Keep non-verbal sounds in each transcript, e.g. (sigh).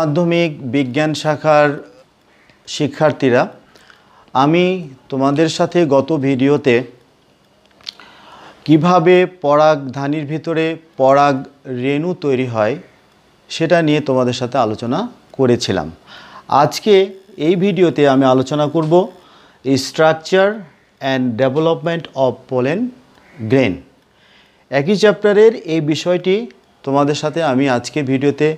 মাধ্যমিক বিজ্ঞান শাখার শিক্ষার্থীরা আমি তোমাদের সাথে গত ভিডিওতে কিভাবে পরাগ ধানির ভিতরে পরাগ রেণু তৈরি হয় সেটা নিয়ে তোমাদের সাথে আলোচনা করেছিলাম আজকে এই ভিডিওতে আমি আলোচনা করব structure and development of pollen grain একই চ্যাপ্টারের এই বিষয়টি তোমাদের সাথে আমি আজকে ভিডিওতে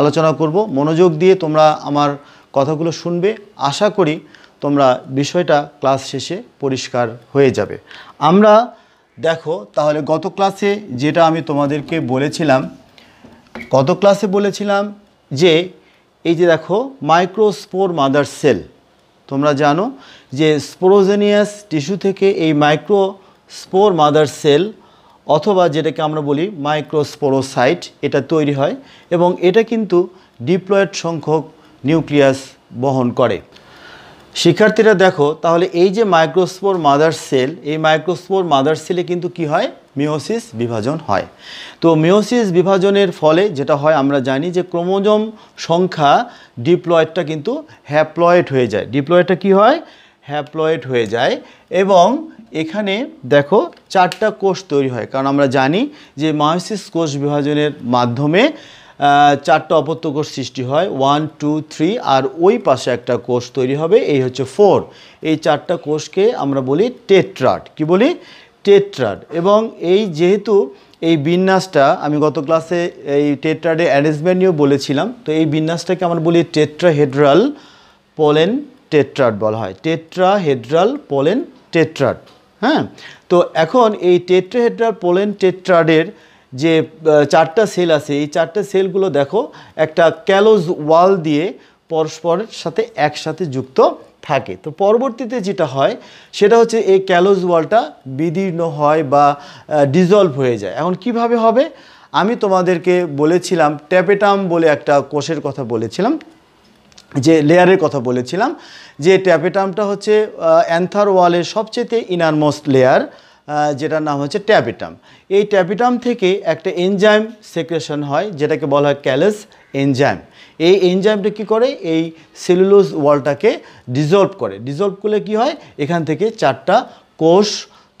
আলোচনা করব মনোযোগ দিয়ে তোমরা আমার কথাগুলো শুনবে আশা করি তোমরা বিষয়টা ক্লাস শেষে পরিষ্কার হয়ে যাবে আমরা দেখো তাহলে গত ক্লাসে যেটা আমি তোমাদেরকে বলেছিলাম গত ক্লাসে বলেছিলাম যে এই যে দেখো মাইক্রোস্পোর মাদার সেল তোমরা জানো যে স্পোরোজেনিয়াস টিস্যু থেকে এই মাইক্রোস্পোর মাদার সেল অথবা যেটাকে আমরা বলি মাইক্রোস্পোরোসাইট এটা তৈরি হয় এবং এটা কিন্তু ডিপ্লয়েড সংখ্যক নিউক্লিয়াস বহন করে শিক্ষার্থীরা দেখো তাহলে এই যে মাইক্রোস্পোর মাদার সেল এই মাইক্রোস্পোর মাদার সেলে কিন্তু কি হয় মিওসিস বিভাজন হয় তো মিওসিস বিভাজনের ফলে যেটা হয় আমরা জানি যে ক্রোমোজম সংখ্যা ডিপ্লয়েডটা কিন্তু হ্যাপ্লয়েড হয়ে যায় ডিপ্লয়েডটা কি হয় হ্যাপ্লয়েড হয়ে যায় এবং এখানে দেখো চারটা কোষ তৈরি হয় কারণ আমরা জানি যে মায়োসিস কোষ বিভাজনের মাধ্যমে চারটা অপত্য কোষ সৃষ্টি হয় ওয়ান টু থ্রি আর ওই পাশে একটা কোষ তৈরি হবে এই হচ্ছে ফোর এই চারটা কোষকে আমরা বলি টেট্রাট কি বলি টেট্রাট এবং এই যেহেতু এই বিন্যাসটা আমি গত ক্লাসে এই টেট্রাডের অ্যারেঞ্জমেন্ট নিয়েও বলেছিলাম তো এই বিন্যাসটাকে আমরা বলি টেট্রাহেড্রাল পোলেন টেট্রাট বলা হয় টেট্রাহেড্রাল পোলেন টেট্রাট হ্যাঁ তো এখন এই টেট্রাহেড্রাল পোলেন টেট্রাডের যে চারটা সেল আছে এই চারটা সেলগুলো দেখো একটা ক্যালোজ ওয়াল দিয়ে পরস্পরের সাথে একসাথে যুক্ত থাকে তো পরবর্তীতে যেটা হয় সেটা হচ্ছে এই ক্যালোজ ওয়ালটা বিদীর্ণ হয় বা ডিজলভ হয়ে যায় এখন কিভাবে হবে আমি তোমাদেরকে বলেছিলাম ট্যাপেটাম বলে একটা কোষের কথা বলেছিলাম যে লেয়ারের কথা বলেছিলাম যে ট্যাপেটামটা হচ্ছে অ্যান্থার ওয়ালের সবচেয়ে ইনারমোস্ট লেয়ার যেটার নাম হচ্ছে ট্যাপিটাম এই ট্যাপিটাম থেকে একটা এনজাইম সেক্রেশন হয় যেটাকে বলা হয় ক্যালেস এনজাইম এই এনজাইমটা কি করে এই সেলুলোজ ওয়ালটাকে ডিজলভ করে ডিজলভ করলে কি হয় এখান থেকে চারটা কোষ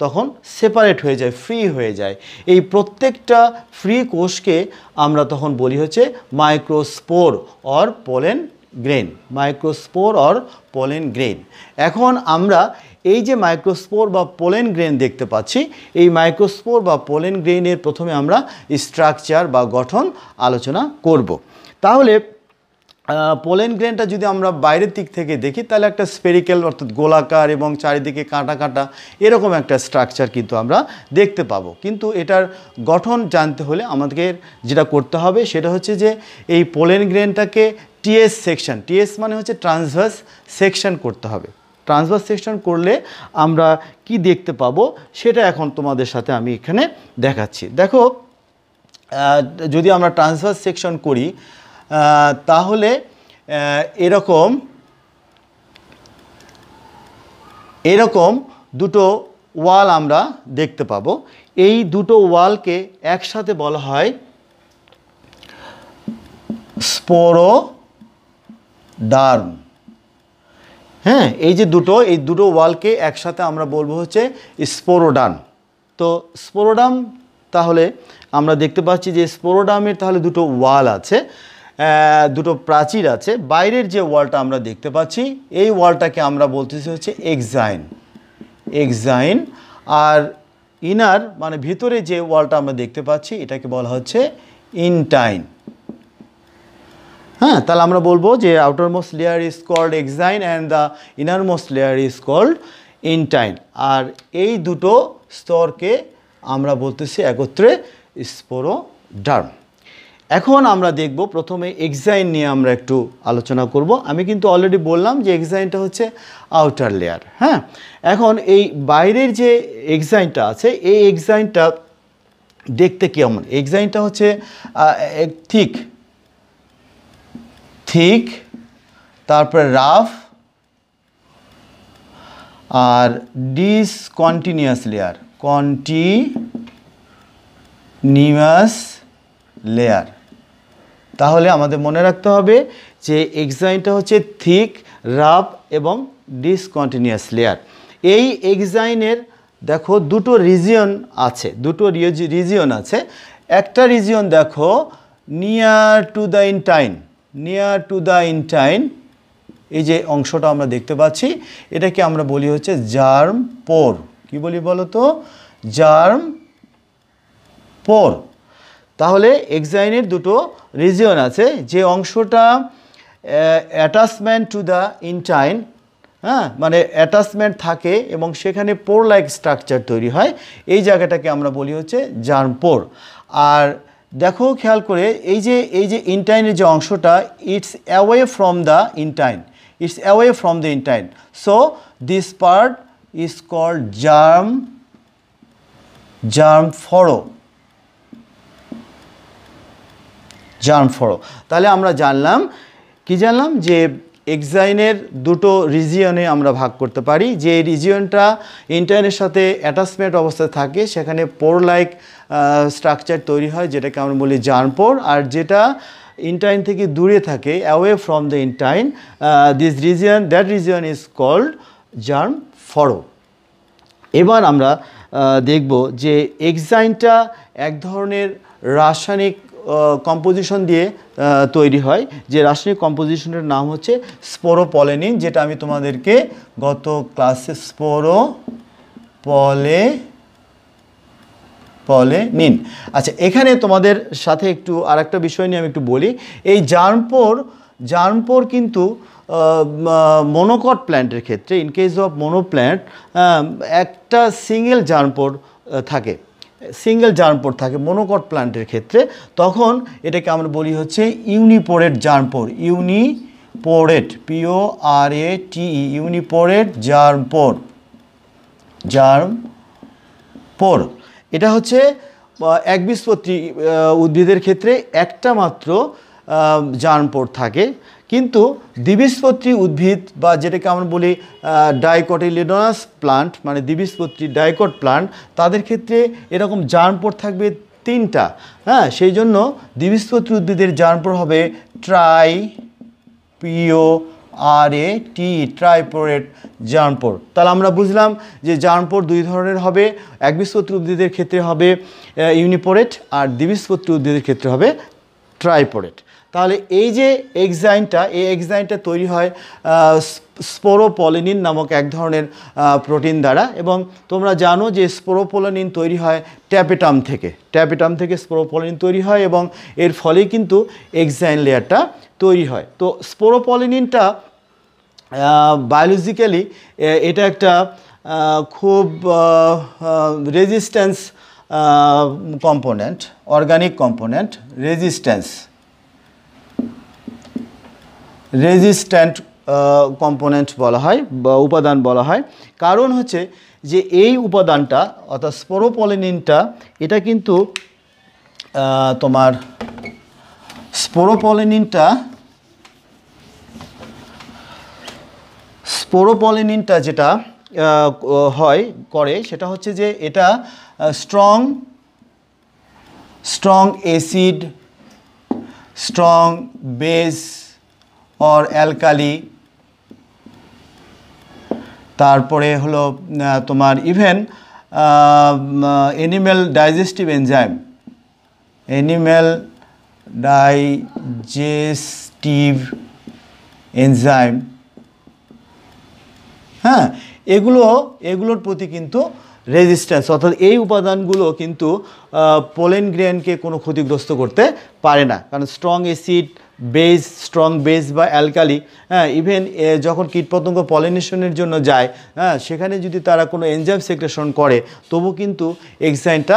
তখন সেপারেট হয়ে যায় ফ্রি হয়ে যায় এই প্রত্যেকটা ফ্রি কোষকে আমরা তখন বলি হচ্ছে microspore or pollen grain microspore or pollen grain এখন আমরা এই যে মাইক্রোস্পোর বা পোলেন গ্রেন দেখতে পাচ্ছি এই মাইক্রোস্পোর বা পোলেন গ্রেনের প্রথমে আমরা স্ট্রাকচার বা গঠন আলোচনা করব। তাহলে পোলেন গ্রেনটা যদি আমরা বাইরের দিক থেকে দেখি তাহলে একটা স্পেরিক্যাল অর্থাৎ গোলাকার এবং চারিদিকে কাঁটা কাঁটা এরকম একটা স্ট্রাকচার কিন্তু আমরা দেখতে পাবো কিন্তু এটার গঠন জানতে হলে আমাদের যেটা করতে হবে সেটা হচ্ছে যে এই পোলেন গ্রেনটাকে টিএস সেকশন টিএস মানে হচ্ছে ট্রান্সভার্স সেকশন করতে হবে ট্রান্সভার্স সেকশন করলে আমরা কি দেখতে পাবো সেটা এখন তোমাদের সাথে আমি এখানে দেখাচ্ছি দেখো যদি আমরা ট্রান্সভার্স সেকশন করি তাহলে এরকম এরকম দুটো ওয়াল আমরা দেখতে পাবো এই দুটো ওয়ালকে একসাথে বলা হয় স্পোরো ডার্ম হ্যাঁ এই যে দুটো এই দুটো ওয়ালকে একসাথে আমরা বলবো হচ্ছে স্পোরোডান তো স্পোরোডাম তাহলে আমরা দেখতে পাচ্ছি যে স্পোরোডামের তাহলে দুটো ওয়াল আছে দুটো প্রাচীর আছে বাইরের যে ওয়ালটা আমরা দেখতে পাচ্ছি এই ওয়ালটাকে আমরা বলতেছি হচ্ছে এক্সাইন এক্সাইন আর ইনার মানে ভিতরে যে ওয়ালটা আমরা দেখতে পাচ্ছি এটাকে বলা হচ্ছে ইনটাইন হ্যাঁ তাহলে আমরা বলবো যে outermost layer is called exine and the innermost layer is called intine আর এই দুটো স্তরকে আমরা বলতেছি একত্রে স্পোরো ডার্ম এখন আমরা দেখব প্রথমে এক্সাইন নিয়ে আমরা একটু আলোচনা করব আমি কিন্তু অলরেডি বললাম যে এক্সাইনটা হচ্ছে আউটার লেয়ার হ্যাঁ এখন এই বাইরের যে এক্সাইনটা আছে এই এক্সাইনটা দেখতে কেমন এক্সাইনটা হচ্ছে ঠিক থিক তারপরে রাফ আর ডিসকন্টিনিউয়াস লেয়ার কন্টিনিউয়াস লেয়ার তাহলে আমাদের মনে রাখতে হবে যে এক্সাইনটা হচ্ছে থিক রাফ এবং ডিসকন্টিনিউয়াস লেয়ার এই এক্সাইনের দেখো দুটো রিজিয়ন আছে দুটো রিজিয়ন আছে একটা রিজিয়ন দেখো near to the intine near to the intine এই যে অংশটা আমরা দেখতে পাচ্ছি এটাকে আমরা বলি হচ্ছে জার্ম পোর কি বলি বলো তো জার্ম পোর তাহলে এক্সাইনের দুটো রিজিয়ন আছে যে অংশটা অ্যাটাচমেন্ট টু দ্য ইনটাইন হ্যাঁ মানে অ্যাটাচমেন্ট থাকে এবং সেখানে পোর লাইক স্ট্রাকচার তৈরি হয় এই জায়গাটাকে আমরা বলি হচ্ছে জার্ম পোর আর দেখো খেয়াল করে এই যে এই যে ইনটাইনের যে অংশটা it's away from the intine it's away from the intine so this part is called germ germ furrow germ furrow তাহলে আমরা জানলাম কি জানলাম যে এক্সাইনের দুটো রিজিয়নে আমরা ভাগ করতে পারি যে রিজিয়নটা ইন্টারনের সাথে অ্যাটাচমেন্ট অবস্থায় থাকে সেখানে পোর লাইক স্ট্রাকচার তৈরি হয় যেটাকে আমরা বলি পোর আর যেটা ইন্টাইন থেকে দূরে থাকে away from the intine this region that region is called germ furrow এবার আমরা দেখব যে এক্সাইনটা এক ধরনের রাসায়নিক কম্পোজিশন দিয়ে তৈরি হয় যে রাসায়নিক কম্পোজিশনের নাম হচ্ছে স্পোরোপলেনিন যেটা আমি তোমাদেরকে গত ক্লাসে স্পোরো পলে পলে নিন আচ্ছা এখানে তোমাদের সাথে একটু আর একটা বিষয় নিয়ে আমি একটু বলি এই জার্মপোর জার্মপোর কিন্তু মনোকট প্ল্যান্টের ক্ষেত্রে ইন কেস অফ মনোপ্ল্যান্ট একটা সিঙ্গেল জার্মপোর থাকে সিঙ্গেল জার্মপোর থাকে মনোকট প্লান্টের ক্ষেত্রে তখন এটাকে আমরা বলি হচ্ছে ইউনিপোরেট জার্মপোর ইউনিপোরেট পিও আর এ টিই ইউনিপোরেট জার্মপোর জার্ম পোর এটা হচ্ছে একবীজপত্রী উদ্ভিদের ক্ষেত্রে একটা মাত্র জার্মপোর থাকে কিন্তু দ্বিবীজপত্রী উদ্ভিদ বা যেটাকে আমরা বলি ডাইকটিলিডোনাস প্লান্ট মানে দ্বিবীজপত্রী ডাইকট প্লান্ট তাদের ক্ষেত্রে এরকম জার্মপোর থাকবে তিনটা হ্যাঁ সেই জন্য দ্বিবীজপত্রী উদ্ভিদের জার্মপোর হবে ট্রাই পিও আর এ টি ট্রাইপোরেট জার্নপোর তাহলে আমরা বুঝলাম যে জার্নপোর দুই ধরনের হবে একবীজপত্রী উদ্ভিদের ক্ষেত্রে হবে ইউনিপোরেট আর দ্বিবীজপত্রী উদ্ভিদের ক্ষেত্রে হবে ট্রাইপোরেট তাহলে এই যে এক্সাইনটা এই এক্সাইনটা তৈরি হয় স্পোরোপলিনিন নামক এক ধরনের প্রোটিন দ্বারা এবং তোমরা জানো যে স্পোরোপলিনিন তৈরি হয় ট্যাপেটাম থেকে ট্যাপেটাম থেকে স্পোরোপলিনিন তৈরি হয় এবং এর ফলে কিন্তু এক্সাইন লেয়ারটা তৈরি হয় তো স্পোরোপলিনিনটা বায়োলজিক্যালি এটা একটা খুব resistance component organic component resistance resistant component বলা হয় বা উপাদান বলা হয় কারণ হচ্ছে যে এই উপাদানটা অর্থাৎ স্পোরোপলিনিনটা এটা কিন্তু তোমার স্পোরোপলিনিনটা স্পোরোপলিনিনটা যেটা হয় করে সেটা হচ্ছে যে এটা strong strong acid strong base or alkali তারপরে হলো তোমার even animal digestive enzyme animal digestive enzyme হ্যাঁ এগুলো এগুলোর প্রতি কিন্তু রেজিস্ট্যান্স অর্থাৎ এই উপাদানগুলো কিন্তু পোলেন গ্রেনকে কোনো ক্ষতিগ্রস্ত করতে পারে না কারণ strong acid base strong base বা অ্যালকালি হ্যাঁ ইভেন যখন কীটপতঙ্গ পলিনেশনের জন্য যায় হ্যাঁ সেখানে যদি তারা কোনো এনজাইম সেক্রেশন করে তবু কিন্তু এক্সাইনটা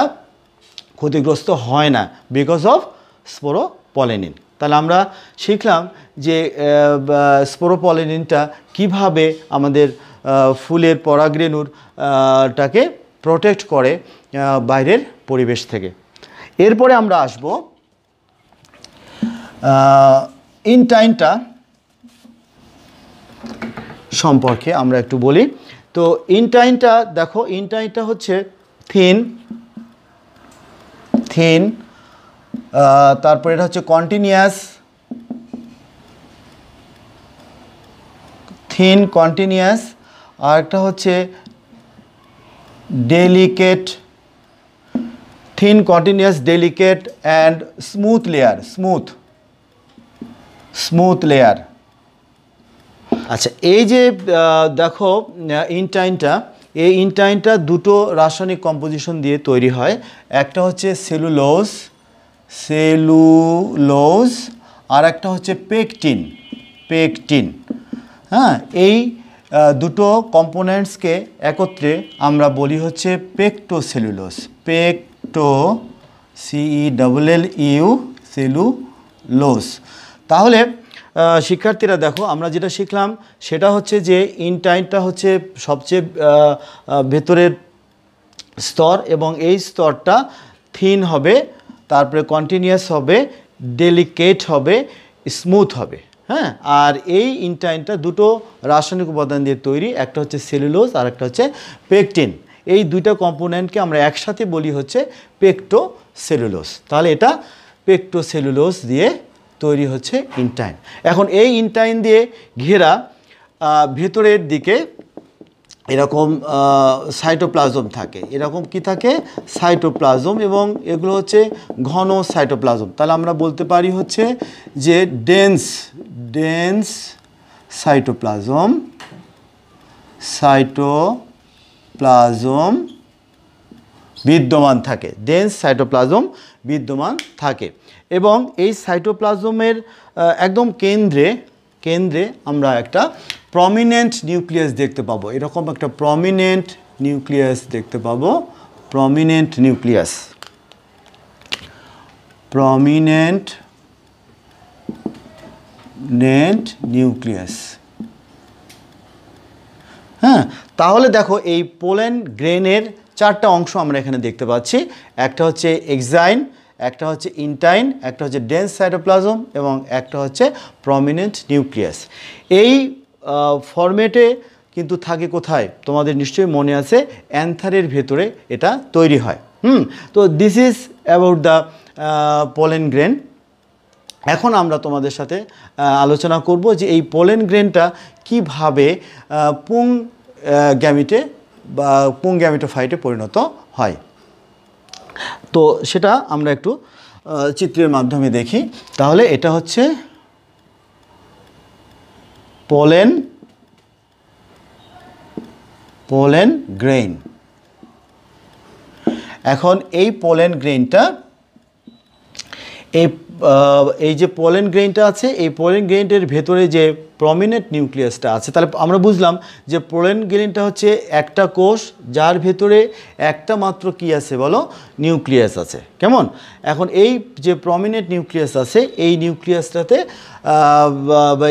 ক্ষতিগ্রস্ত হয় না বিকজ অফ স্পোরো পলেনিন তাহলে আমরা শিখলাম যে স্পোরোপলিনিনটা কিভাবে আমাদের ফুলের পরাগরেণুর টাকে প্রোটেক্ট করে বাইরের পরিবেশ থেকে এরপরে আমরা আসবো ইন টাইমটা সম্পর্কে আমরা একটু বলি তো ইন টাইমটা দেখো ইন টাইমটা হচ্ছে থিন থিন তারপর এটা হচ্ছে কন্টিনিউয়াস থিন কন্টিনিউয়াস আর একটা হচ্ছে delicate thin continuous delicate and smooth layer smooth smooth layer আচ্ছা এই যে দেখো ইনটাইনটা এই ইনটাইনটা দুটো রাসায়নিক কম্পোজিশন দিয়ে তৈরি হয় একটা হচ্ছে সেলুলোজ সেলুলোজ আর একটা হচ্ছে পেকটিন পেকটিন হ্যাঁ এই দুটো কম্পোনেন্টসকে একত্রে আমরা বলি হচ্ছে পেকটো সেলুলোজ পেকটো সিই ডবল এল ইউ সেলুলোজ তাহলে শিক্ষার্থীরা দেখো আমরা যেটা শিখলাম সেটা হচ্ছে যে ইনটাইনটা হচ্ছে সবচেয়ে ভেতরের স্তর এবং এই স্তরটা থিন হবে তারপরে কন্টিনিউয়াস হবে ডেলিকেট হবে স্মুথ হবে হ্যাঁ আর এই ইনটাইনটা দুটো রাসায়নিক উপাদান দিয়ে তৈরি একটা হচ্ছে সেলুলোজ আর একটা হচ্ছে পেকটিন এই দুইটা কম্পোনেন্টকে আমরা একসাথে বলি হচ্ছে পেকটো সেলুলোস তাহলে এটা পেকটো সেলুলোস দিয়ে তৈরি হচ্ছে ইনটাইন এখন এই ইনটাইন দিয়ে ঘেরা ভেতরের দিকে এরকম সাইটোপ্লাজম থাকে এরকম কি থাকে সাইটোপ্লাজম এবং এগুলো হচ্ছে ঘন সাইটোপ্লাজম তাহলে আমরা বলতে পারি হচ্ছে যে ডেন্স ডেন্স সাইটোপ্লাজম সাইটোপ্লাজম বিদ্যমান থাকে ডেন্স সাইটোপ্লাজম বিদ্যমান থাকে এবং এই সাইটোপ্লাজমের একদম কেন্দ্রে কেন্দ্রে আমরা একটা প্রমিনেন্ট নিউক্লিয়াস দেখতে পাবো এরকম একটা প্রমিনেন্ট নিউক্লিয়াস দেখতে পাবো প্রমিনেন্ট নিউক্লিয়াস প্রমিনেন্ট নেন্ট নিউক্লিয়াস হ্যাঁ তাহলে দেখো এই পোলেন গ্রেনের চারটা অংশ আমরা এখানে দেখতে পাচ্ছি একটা হচ্ছে এক্সাইন একটা হচ্ছে ইন্টাইন একটা হচ্ছে ডেন্স সাইটোপ্লাজম এবং একটা হচ্ছে প্রমিনেন্ট নিউক্লিয়াস এই ফরম্যাটে কিন্তু থাকে কোথায় তোমাদের নিশ্চয়ই মনে আছে অ্যান্থারের ভেতরে এটা তৈরি হয় হুম তো this is about the pollen grain এখন আমরা তোমাদের সাথে আলোচনা করব যে এই পোলেন গ্রেনটা কিভাবে পুং গ্যামিটে বা পুং গ্যামিটোফাইটে পরিণত হয় তো সেটা আমরা একটু চিত্রের মাধ্যমে দেখি তাহলে এটা হচ্ছে পোলেন পোলেন গ্রেইন এখন এই পোলেন গ্রেইনটা এই এই যে পলেন গ্রেইনটা আছে এই পলেন গ্রেইনটার ভেতরে যে প্রমিনেন্ট নিউক্লিয়াসটা আছে তাহলে আমরা বুঝলাম যে পলেন গ্রেইনটা হচ্ছে একটা কোষ যার ভেতরে একটা মাত্র কি আছে বলো নিউক্লিয়াস আছে কেমন এখন এই যে প্রমিনেন্ট নিউক্লিয়াস আছে এই নিউক্লিয়াসটাতে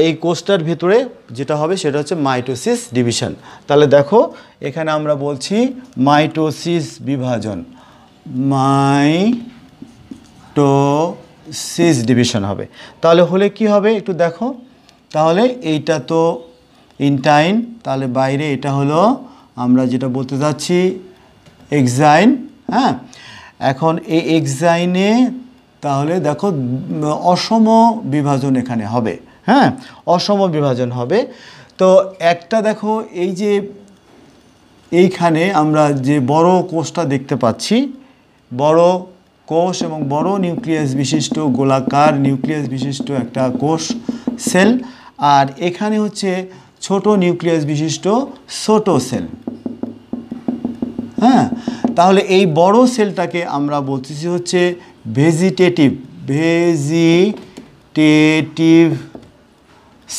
এই কোষটার ভেতরে যেটা হবে সেটা হচ্ছে মাইটোসিস ডিভিশন তাহলে দেখো এখানে আমরা বলছি মাইটোসিস বিভাজন মাইটো সিজ ডিভিশন হবে তাহলে হলে কি হবে একটু দেখো তাহলে এইটা তো ইনটাইন তাহলে বাইরে এটা হলো আমরা যেটা বলতে চাচ্ছি এক্সাইন হ্যাঁ এখন এই এক্সাইনে তাহলে দেখো অসম বিভাজন এখানে হবে হ্যাঁ অসম বিভাজন হবে তো একটা দেখো এই যে এইখানে আমরা যে বড় কোষটা দেখতে পাচ্ছি বড় কোষ এবং বড় নিউক্লিয়াস বিশিষ্ট গোলাকার নিউক্লিয়াস বিশিষ্ট একটা কোষ সেল আর এখানে হচ্ছে ছোট নিউক্লিয়াস বিশিষ্ট ছোট সেল হ্যাঁ তাহলে এই বড় সেলটাকে আমরা বলতেছি হচ্ছে ভেজিটেটিভ ভেজিটেটিভ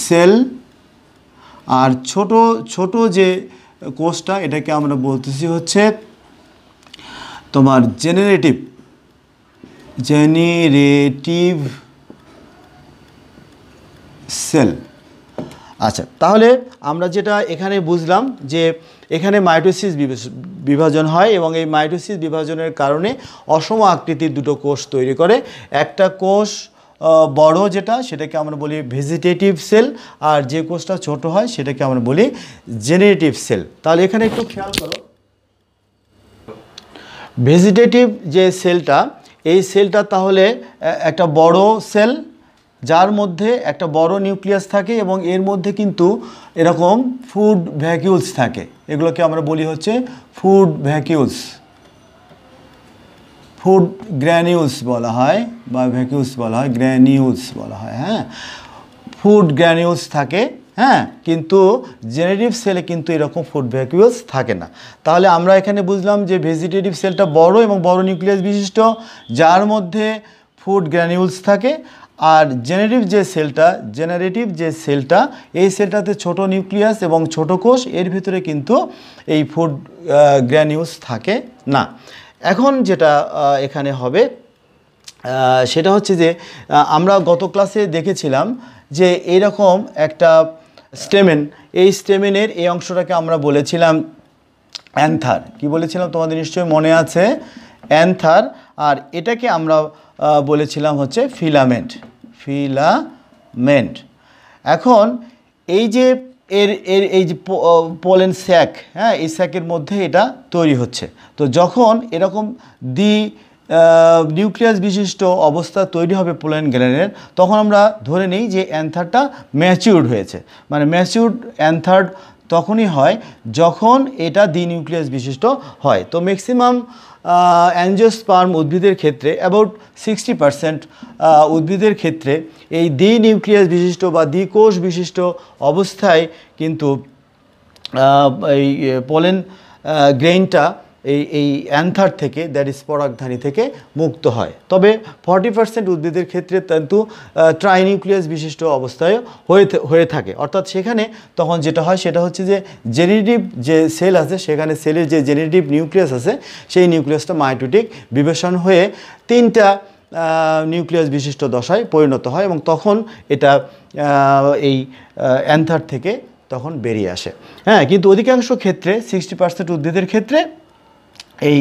সেল আর ছোট ছোট যে কোষটা এটাকে আমরা বলতেছি হচ্ছে তোমার জেনারেটিভ জেনারেটিভ সেল আচ্ছা তাহলে আমরা যেটা এখানে বুঝলাম যে এখানে মাইটোসিস বিভাজন হয় এবং এই মাইটোসিস বিভাজনের কারণে অসম আকৃতির দুটো কোষ তৈরি করে একটা কোষ বড় যেটা সেটাকে আমরা বলি ভেজিটেটিভ সেল আর যে কোষটা ছোট হয় সেটাকে আমরা বলি জেনারেটিভ সেল তাহলে এখানে একটু খেয়াল করো ভেজিটেটিভ যে সেলটা এই সেলটা তাহলে একটা বড় সেল যার মধ্যে একটা বড় নিউক্লিয়াস থাকে এবং এর মধ্যে কিন্তু এরকম ফুড ভ্যাকিউলস থাকে এগুলোকে আমরা বলি হচ্ছে ফুড ভ্যাকিউলস ফুড গ্র্যানিউলস বলা হয় বা ভ্যাকিউলস বলা হয় গ্র্যানিউলস বলা হয় হ্যাঁ ফুড গ্র্যানিউলস থাকে হ্যাঁ কিন্তু জেনারেটিভ সেলে কিন্তু এরকম ফুড ভ্যাকিউলস থাকে না তাহলে আমরা এখানে বুঝলাম যে ভেজিটেটিভ সেলটা বড় এবং বড় নিউক্লিয়াস বিশিষ্ট যার মধ্যে ফুড গ্র্যানিউলস থাকে আর জেনারেটিভ যে সেলটা জেনারেটিভ যে সেলটা এই সেলটাতে ছোট নিউক্লিয়াস এবং ছোট কোষ এর ভিতরে কিন্তু এই ফুড গ্র্যানিউলস থাকে না এখন যেটা এখানে হবে সেটা হচ্ছে যে আমরা গত ক্লাসে দেখেছিলাম যে এরকম একটা স্টেমেন এই স্টেমেনের এই অংশটাকে আমরা বলেছিলাম অ্যান্থার কি বলেছিলাম তোমাদের নিশ্চয়ই মনে আছে অ্যান্থার আর এটাকে আমরা বলেছিলাম হচ্ছে ফিলামেন্ট ফিলামেন্ট এখন এই যে এর এর এই যে পোলেন স্যাক হ্যাঁ এই স্যাকের মধ্যে এটা তৈরি হচ্ছে তো যখন এরকম দ্বি নিউক্লিয়াস বিশিষ্ট অবস্থা তৈরি হবে পোলেন গ্যালেনের তখন আমরা ধরে নিই যে অ্যান্থারটা ম্যাচিউর্ড হয়েছে মানে ম্যাচিউর্ড অ্যান্থার্ড তখনই হয় যখন এটা নিউক্লিয়াস বিশিষ্ট হয় তো ম্যাক্সিমাম অ্যাঞ্জিওস্পার্ম উদ্ভিদের ক্ষেত্রে অ্যাবাউট সিক্সটি পারসেন্ট উদ্ভিদের ক্ষেত্রে এই দ্বি নিউক্লিয়াস বিশিষ্ট বা দ্বিকোষ বিশিষ্ট অবস্থায় কিন্তু এই পোলেন গ্রেইনটা এই এই অ্যান্থার থেকে দ্যাট ইজ পরাগধানী থেকে মুক্ত হয় তবে ফর্টি পার্সেন্ট উদ্ভিদের ক্ষেত্রে কিন্তু ট্রাইনিউক্লিয়াস বিশিষ্ট অবস্থায় হয়ে হয়ে থাকে অর্থাৎ সেখানে তখন যেটা হয় সেটা হচ্ছে যে জেনেটিভ যে সেল আছে সেখানে সেলের যে জেনেটিভ নিউক্লিয়াস আছে সেই নিউক্লিয়াসটা মাইটোটিক বিবেচন হয়ে তিনটা নিউক্লিয়াস বিশিষ্ট দশায় পরিণত হয় এবং তখন এটা এই অ্যান্থার থেকে তখন বেরিয়ে আসে হ্যাঁ কিন্তু অধিকাংশ ক্ষেত্রে সিক্সটি পার্সেন্ট উদ্ভিদের ক্ষেত্রে এই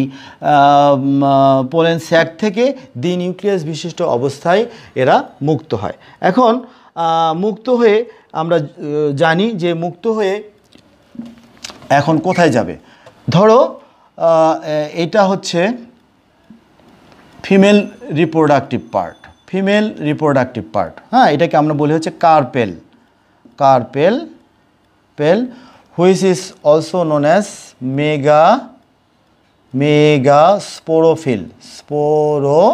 পোলেন স্যাক থেকে দ্বি নিউক্লিয়াস বিশিষ্ট অবস্থায় এরা মুক্ত হয় এখন মুক্ত হয়ে আমরা জানি যে মুক্ত হয়ে এখন কোথায় যাবে ধরো এটা হচ্ছে female reproductive part female reproductive part হ্যাঁ এটাকে আমরা বলি হচ্ছে কার্পেল কার্পেল পেল which is also known as mega mega sporophyll স্পোরো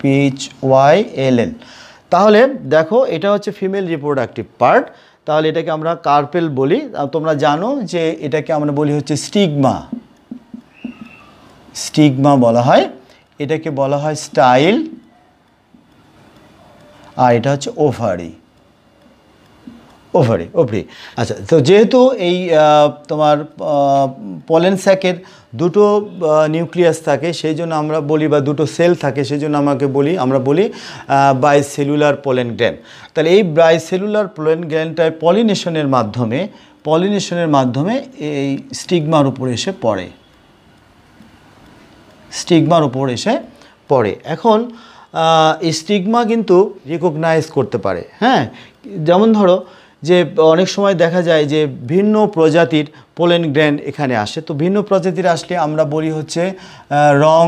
পিচ ওয়াই এল এল তাহলে দেখো এটা হচ্ছে ফিমেল রিপ্রোডাক্টিভ পার্ট তাহলে এটাকে আমরা কার্পেল বলি তোমরা জানো যে এটাকে আমরা বলি হচ্ছে স্টিগমা স্টিগমা বলা হয় এটাকে বলা হয় স্টাইল আর এটা হচ্ছে ওভারি ওভারি ওভারি আচ্ছা তো যেহেতু এই তোমার পলেন স্যাকের দুটো নিউক্লিয়াস থাকে সেই জন্য আমরা বলি বা দুটো সেল থাকে সেই জন্য আমাকে বলি আমরা বলি বাই সেলুলার পলেন গ্র্যান্ড তাহলে এই বাইসেলুলার পলেন গ্যানটায় পলিনেশনের মাধ্যমে পলিনেশনের মাধ্যমে এই স্টিগমার উপরে এসে পড়ে স্টিগমার উপর এসে পড়ে এখন স্টিগমা কিন্তু রিকগনাইজ করতে পারে হ্যাঁ যেমন ধরো যে অনেক সময় দেখা যায় যে ভিন্ন প্রজাতির পোলেন গ্র্যান্ড এখানে আসে তো ভিন্ন প্রজাতির আসলে আমরা বলি হচ্ছে wrong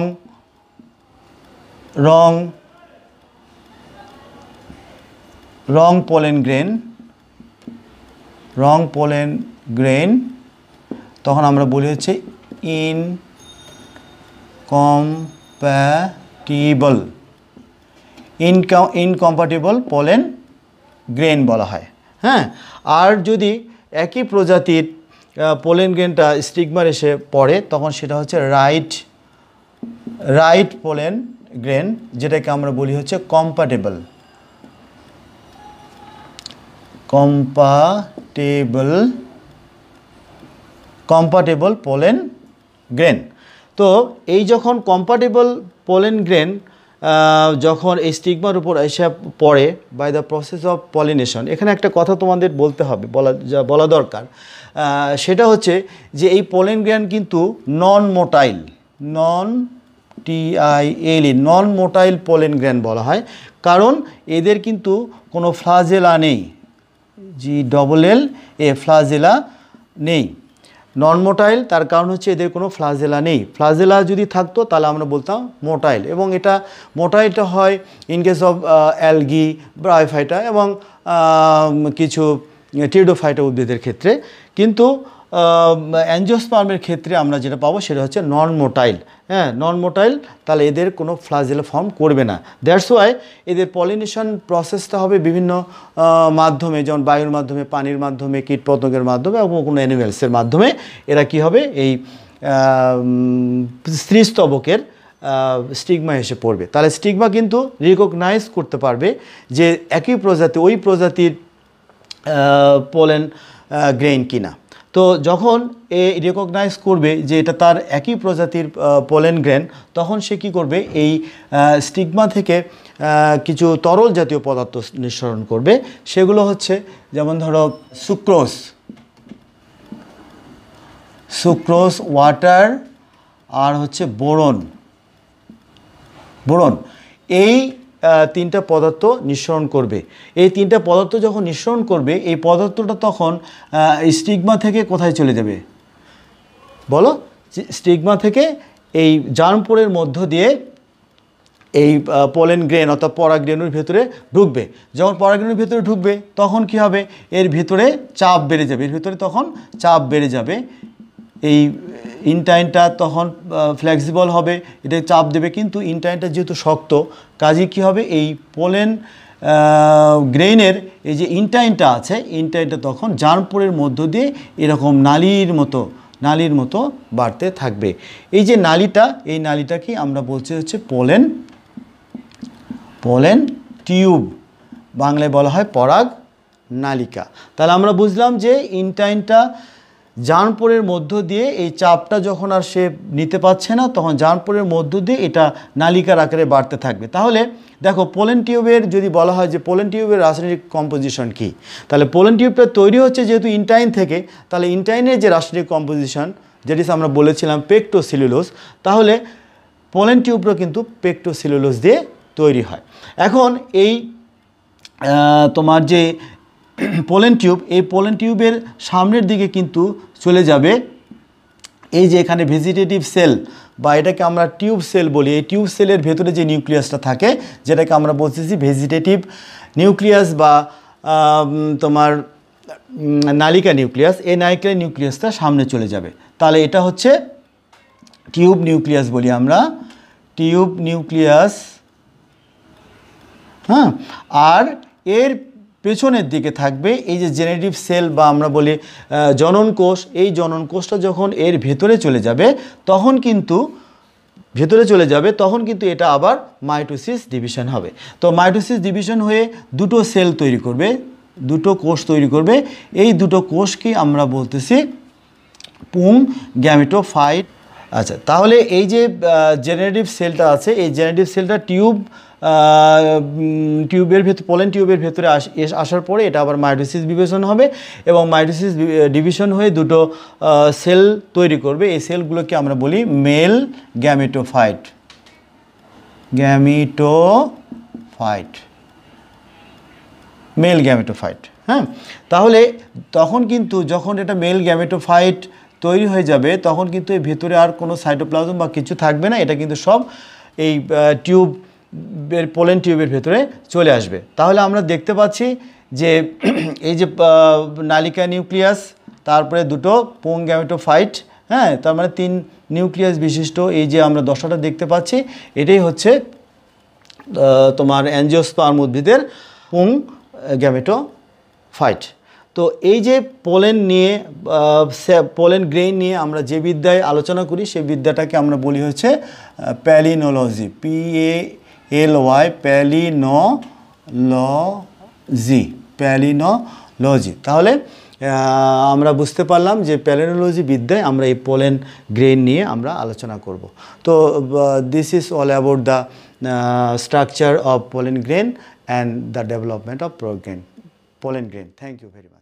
wrong wrong pollen grain wrong pollen grain তখন আমরা বলি হচ্ছে ইন কম্প্যাটিবল ইনকম ইনকম্প্যাটিবল পোলেন গ্রেন বলা হয় হ্যাঁ আর যদি একই প্রজাতির পোলেন গ্রেনটা স্টিগমার এসে পড়ে তখন সেটা হচ্ছে রাইট রাইট পোলেন গ্রেন যেটাকে আমরা বলি হচ্ছে কম্পাটেবল কম্পাটেবল কম্পাটেবল পোলেন গ্রেন তো এই যখন কম্পাটেবল পোলেন গ্রেন যখন এই স্টিগমার উপর এসে পড়ে by the process of pollination এখানে একটা কথা তোমাদের বলতে হবে বলা যা বলা দরকার সেটা হচ্ছে যে এই পলেন গ্র্যান্ড কিন্তু non motile non T I L E non motile pollen grain বলা হয় কারণ এদের কিন্তু কোনো ফ্লাজেলা নেই জি ডবল এল এ ফ্লাজেলা নেই নন মোটাইল তার কারণ হচ্ছে এদের কোনো ফ্লাজেলা নেই ফ্লাজেলা যদি থাকতো তাহলে আমরা বলতাম মোটাইল এবং এটা মোটাইলটা হয় in case of algae bryophyta এবং কিছু টিউডোফাইটা উদ্ভিদের ক্ষেত্রে কিন্তু অ্যাঞ্জিওস্পার্মের ক্ষেত্রে আমরা যেটা পাবো সেটা হচ্ছে নন মোটাইল হ্যাঁ নন মোটাইল তাহলে এদের কোনো ফ্লাজেল ফর্ম করবে না দ্যাটস ওয়াই এদের পলিনেশন প্রসেসটা হবে বিভিন্ন মাধ্যমে যেমন বায়ুর মাধ্যমে পানির মাধ্যমে কীটপতঙ্গের মাধ্যমে এবং কোনো অ্যানিমেলসের মাধ্যমে এরা কি হবে এই স্ত্রীস্তবকের স্টিগমা এসে পড়বে তাহলে স্টিগমা কিন্তু রিকগনাইজ করতে পারবে যে একই প্রজাতি ওই প্রজাতির পোলেন গ্রেইন কিনা তো যখন এ রেকগনাইজ করবে যে এটা তার একই প্রজাতির পোলেন গ্রেন তখন সে কি করবে এই স্টিগমা থেকে কিছু তরল জাতীয় পদার্থ নিঃসরণ করবে সেগুলো হচ্ছে যেমন ধরো সুক্রোস সুক্রোস ওয়াটার আর হচ্ছে বোরন বোরন এই তিনটা পদার্থ নিঃসরণ করবে এই তিনটা পদার্থ যখন নিঃসরণ করবে এই পদার্থটা তখন স্টিগমা থেকে কোথায় চলে যাবে বলো স্টিগমা থেকে এই জার্মপোরের মধ্য দিয়ে এই পোলেন গ্রেন অর্থাৎ পরাগ্রেনুর ভেতরে ঢুকবে যখন পরাগ্রেনুর ভেতরে ঢুকবে তখন কি হবে এর ভেতরে চাপ বেড়ে যাবে এর ভেতরে তখন চাপ বেড়ে যাবে এই ইনটাইনটা তখন ফ্লেক্সিবল হবে এটা চাপ দেবে কিন্তু ইনটাইনটা যেহেতু শক্ত কাজে কি হবে এই পোলেন গ্রেইনের এই যে ইনটাইনটা আছে ইনটাইনটা তখন জার্মপুরের মধ্য দিয়ে এরকম নালির মতো নালির মতো বাড়তে থাকবে এই যে নালিটা এই নালিটাকে আমরা বলছি হচ্ছে পোলেন পোলেন টিউব বাংলায় বলা হয় পরাগ নালিকা তাহলে আমরা বুঝলাম যে ইনটাইনটা জানপোরের মধ্য দিয়ে এই চাপটা যখন আর সে নিতে পারছে না তখন জানপোরের মধ্য দিয়ে এটা নালিকার আকারে বাড়তে থাকবে তাহলে দেখো পোলেন টিউবের যদি বলা হয় যে পোলেন টিউবের রাসায়নিক কম্পোজিশন কি তাহলে পোলেন টিউবটা তৈরি হচ্ছে যেহেতু ইনটাইন থেকে তাহলে ইনটাইনের যে রাসায়নিক কম্পোজিশন যেটি আমরা বলেছিলাম পেক্টোসিলুলোস তাহলে পোলেন টিউবটা কিন্তু পেক্টোসিলুলোস দিয়ে তৈরি হয় এখন এই তোমার যে পোলেন টিউব এই পোলেন টিউবের সামনের দিকে কিন্তু চলে যাবে এই যে এখানে ভেজিটেটিভ সেল বা এটাকে আমরা টিউব সেল বলি এই টিউব সেলের ভেতরে যে নিউক্লিয়াসটা থাকে যেটাকে আমরা বলতেছি ভেজিটেটিভ নিউক্লিয়াস বা তোমার নালিকা নিউক্লিয়াস এই নালিকা নিউক্লিয়াসটা সামনে চলে যাবে তাহলে এটা হচ্ছে টিউব নিউক্লিয়াস বলি আমরা টিউব নিউক্লিয়াস হ্যাঁ আর এর পেছনের দিকে থাকবে এই যে জেনেটিভ সেল বা আমরা বলি জনন কোষ এই জনন কোষটা যখন এর ভেতরে চলে যাবে তখন কিন্তু ভেতরে চলে যাবে তখন কিন্তু এটা আবার মাইটোসিস ডিভিশন হবে তো মাইটোসিস ডিভিশন হয়ে দুটো সেল তৈরি করবে দুটো কোষ তৈরি করবে এই দুটো কোষকে আমরা বলতেছি পুং গ্যামিটোফাইট আচ্ছা তাহলে এই যে জেনারেটিভ সেলটা আছে এই জেনারেটিভ সেলটা টিউব টিউবের ভেতর পলেন টিউবের ভেতরে আসার পরে এটা আবার মাইটোসিস বিভাজন হবে এবং মাইটোসিস ডিভিশন হয়ে দুটো সেল তৈরি করবে এই সেলগুলোকে আমরা বলি male gametophyte gametophyte male gametophyte হ্যাঁ তাহলে তখন কিন্তু যখন এটা মেল গ্যামেটোফাইট তৈরি হয়ে যাবে তখন কিন্তু এই ভেতরে আর কোনো সাইটোপ্লাজম বা কিছু থাকবে না এটা কিন্তু সব এই টিউব পোলেন টিউবের ভেতরে চলে আসবে তাহলে আমরা দেখতে পাচ্ছি যে (clears throat) এই যে নালিকা নিউক্লিয়াস তারপরে দুটো পোং গ্যামেটোফাইট হ্যাঁ তার মানে তিন নিউক্লিয়াস বিশিষ্ট এই যে আমরা দশাটা দেখতে পাচ্ছি এটাই হচ্ছে তোমার অ্যাঞ্জিওস্পার্ম উদ্ভিদের পুং ফাইট তো এই যে পোলেন নিয়ে পোলেন গ্রেইন নিয়ে আমরা যে বিদ্যায় আলোচনা করি সেই বিদ্যাটাকে আমরা বলি হচ্ছে palynology P A L Y palynology palynology তাহলে আমরা বুঝতে পারলাম যে প্যালেনোলজি বিদ্যায় আমরা এই পোলেন গ্রেন নিয়ে আমরা আলোচনা করব তো this is all about the structure of pollen grain and the development of প্রোগ্রেন pollen grain thank you very much